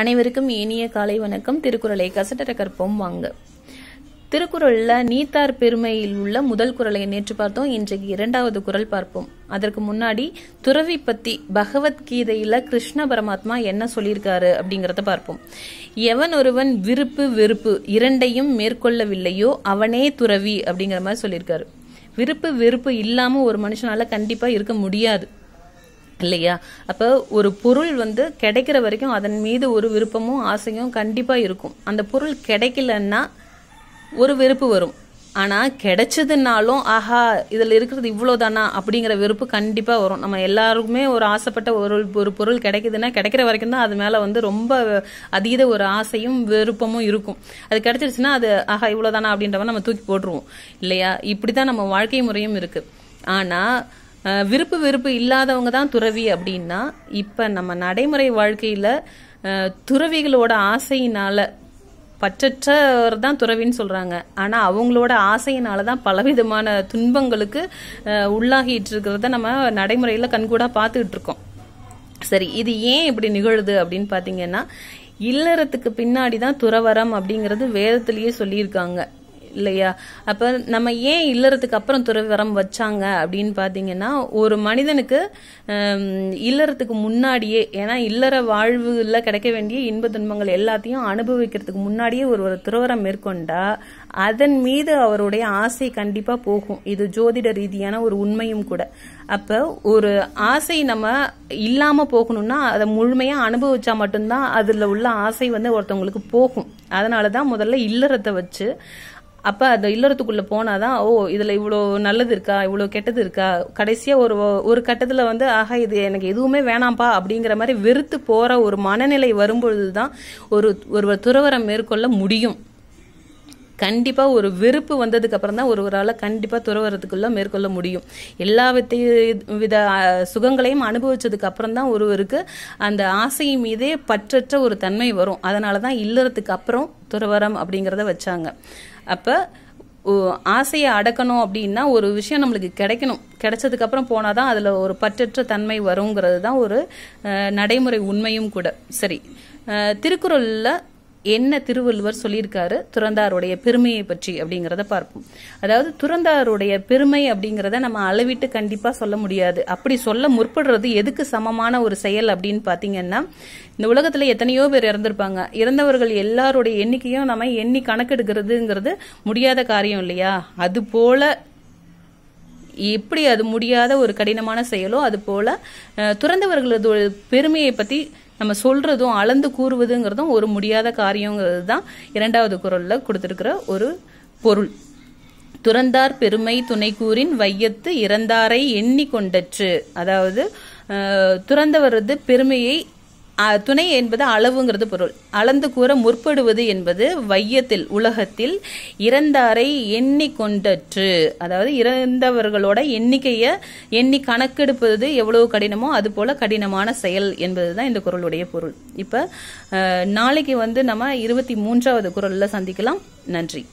அனைவருக்கும் இனிய காலை வணக்கம் திருக்குறளை கசட்டர கற்போம் வாங்க திருக்குறளில் நீத்தார் பெருமையில் உள்ள முதல் குரலை நேற்று பார்த்தோம் இன்றைக்கு இரண்டாவது குரல் பார்ப்போம் அதற்கு முன்னாடி துறவி பத்தி பகவத்கீதையில கிருஷ்ண பரமாத்மா என்ன சொல்லியிருக்காரு அப்படிங்கிறத பார்ப்போம் எவன் ஒருவன் விருப்பு வெறுப்பு இரண்டையும் மேற்கொள்ளவில்லையோ அவனே துறவி அப்படிங்கிற மாதிரி சொல்லியிருக்காரு விருப்பு வெறுப்பு இல்லாம ஒரு மனுஷனால கண்டிப்பா இருக்க முடியாது இல்லையா அப்போ ஒரு பொருள் வந்து கிடைக்கிற வரைக்கும் அதன் மீது ஒரு விருப்பமும் ஆசையும் கண்டிப்பாக இருக்கும் அந்த பொருள் கிடைக்கலன்னா ஒரு வெறுப்பு வரும் ஆனால் கிடைச்சதுனாலும் ஆஹா இதில் இருக்கிறது இவ்வளோதானா அப்படிங்கிற வெறுப்பு கண்டிப்பாக வரும் நம்ம எல்லாருக்குமே ஒரு ஆசைப்பட்ட ஒரு ஒரு பொருள் கிடைக்குதுன்னா கிடைக்கிற வரைக்கும் தான் அது மேலே வந்து ரொம்ப அதீத ஒரு ஆசையும் வெறுப்பமும் இருக்கும் அது கிடைச்சிருச்சுன்னா அது ஆஹா இவ்வளோதானா அப்படின்றவன் நம்ம தூக்கி போட்டுருவோம் இல்லையா இப்படி தான் நம்ம வாழ்க்கை முறையும் இருக்குது ஆனால் விருப்பு விருப்பு இல்லாதவங்க தான் துறவி அப்படின்னா இப்போ நம்ம நடைமுறை வாழ்க்கையில் துறவிகளோட ஆசையினால பற்றற்றவர் தான் துறவின்னு சொல்கிறாங்க ஆனால் அவங்களோட ஆசையினால தான் பலவிதமான துன்பங்களுக்கு உள்ளாகிட்டு இருக்கிறத நம்ம நடைமுறையில் கண்கூடாக பார்த்துக்கிட்டு இருக்கோம் சரி இது ஏன் இப்படி நிகழுது அப்படின்னு பார்த்தீங்கன்னா இல்லறத்துக்கு பின்னாடி தான் துறவரம் அப்படிங்கிறது வேதத்திலேயே சொல்லியிருக்காங்க இல்லையா அப்போ நம்ம ஏன் இல்லறதுக்கு அப்புறம் துறைவரம் வச்சாங்க அப்படின்னு பார்த்தீங்கன்னா ஒரு மனிதனுக்கு இல்லறதுக்கு முன்னாடியே ஏன்னா இல்லற வாழ்வுல கிடைக்க வேண்டிய இன்ப துன்பங்கள் எல்லாத்தையும் அனுபவிக்கிறதுக்கு முன்னாடியே ஒரு ஒரு துறவரம் மேற்கொண்டா அதன் மீது அவருடைய ஆசை கண்டிப்பாக போகும் இது ஜோதிட ரீதியான ஒரு உண்மையும் கூட அப்போ ஒரு ஆசை நம்ம இல்லாமல் போகணும்னா அதை முழுமையாக அனுபவிச்சா மட்டும்தான் அதில் உள்ள ஆசை வந்து ஒருத்தவங்களுக்கு போகும் அதனாலதான் தான் முதல்ல இல்லறத்தை வச்சு அப்போ அந்த இல்லறத்துக்குள்ளே போனால் தான் ஓ இதில் இவ்வளோ நல்லது இருக்கா இவ்வளோ கெட்டது இருக்கா கடைசியாக ஒரு ஒரு கட்டத்தில் வந்து ஆஹா இது எனக்கு எதுவுமே வேணாம்ப்பா அப்படிங்கிற மாதிரி வெறுத்து போகிற ஒரு மனநிலை வரும்பொழுது தான் ஒரு ஒருவர் துறவரம் மேற்கொள்ள முடியும் கண்டிப்பாக ஒரு வெறுப்பு வந்ததுக்கு அப்புறம் தான் ஒருவரால் கண்டிப்பாக துறவரத்துக்குள்ள மேற்கொள்ள முடியும் எல்லா வித வித சுகங்களையும் அனுபவிச்சதுக்கு அப்புறம் தான் ஒருவருக்கு அந்த ஆசையின் மீதே பற்றற்ற ஒரு தன்மை வரும் அதனால தான் இல்லறத்துக்கு அப்புறம் துறவரம் அப்படிங்கிறத வச்சாங்க அப்போ ஆசையை அடக்கணும் அப்படின்னா ஒரு விஷயம் நம்மளுக்கு கிடைக்கணும் கிடைச்சதுக்கு அப்புறம் போனால் தான் அதில் ஒரு பற்றற்ற தன்மை வருங்கிறது தான் ஒரு நடைமுறை உண்மையும் கூட சரி திருக்குறளில் என்ன திருவள்ளுவர் சொல்லியிருக்காரு துறந்தாருடைய பெருமையை பற்றி அப்படிங்கிறத பார்ப்போம் அதாவது துறந்தாருடைய பெருமை அப்படிங்கிறத நம்ம அளவிட்டு கண்டிப்பா சொல்ல முடியாது அப்படி சொல்ல முற்படுறது எதுக்கு சமமான ஒரு செயல் அப்படின்னு பாத்தீங்கன்னா இந்த உலகத்துல எத்தனையோ பேர் இறந்திருப்பாங்க இறந்தவர்கள் எல்லாருடைய எண்ணிக்கையும் நம்ம எண்ணி கணக்கெடுக்கிறதுங்கிறது முடியாத காரியம் இல்லையா அது போல எப்படி அது முடியாத ஒரு கடினமான செயலோ அது போல துறந்தவர்களது பெருமையை பத்தி நம்ம சொல்றதும் அளந்து கூறுவதுங்கிறதும் ஒரு முடியாத காரியங்கிறது தான் இரண்டாவது குரல்ல கொடுத்துருக்கிற ஒரு பொருள் துறந்தார் பெருமை துணை கூறின் வையத்து இறந்தாரை எண்ணி கொண்டற்று அதாவது துறந்தவரது பெருமையை துணை என்பது அளவுங்கிறது பொருள் அளந்து கூற முற்படுவது என்பது வையத்தில் உலகத்தில் இறந்தாரை எண்ணிக்கொண்டற்று அதாவது இறந்தவர்களோட எண்ணிக்கையை எண்ணி கணக்கெடுப்பது எவ்வளவு கடினமோ அது போல கடினமான செயல் என்பது தான் இந்த குரலுடைய பொருள் இப்போ நாளைக்கு வந்து நம்ம இருபத்தி மூன்றாவது குரல்ல சந்திக்கலாம் நன்றி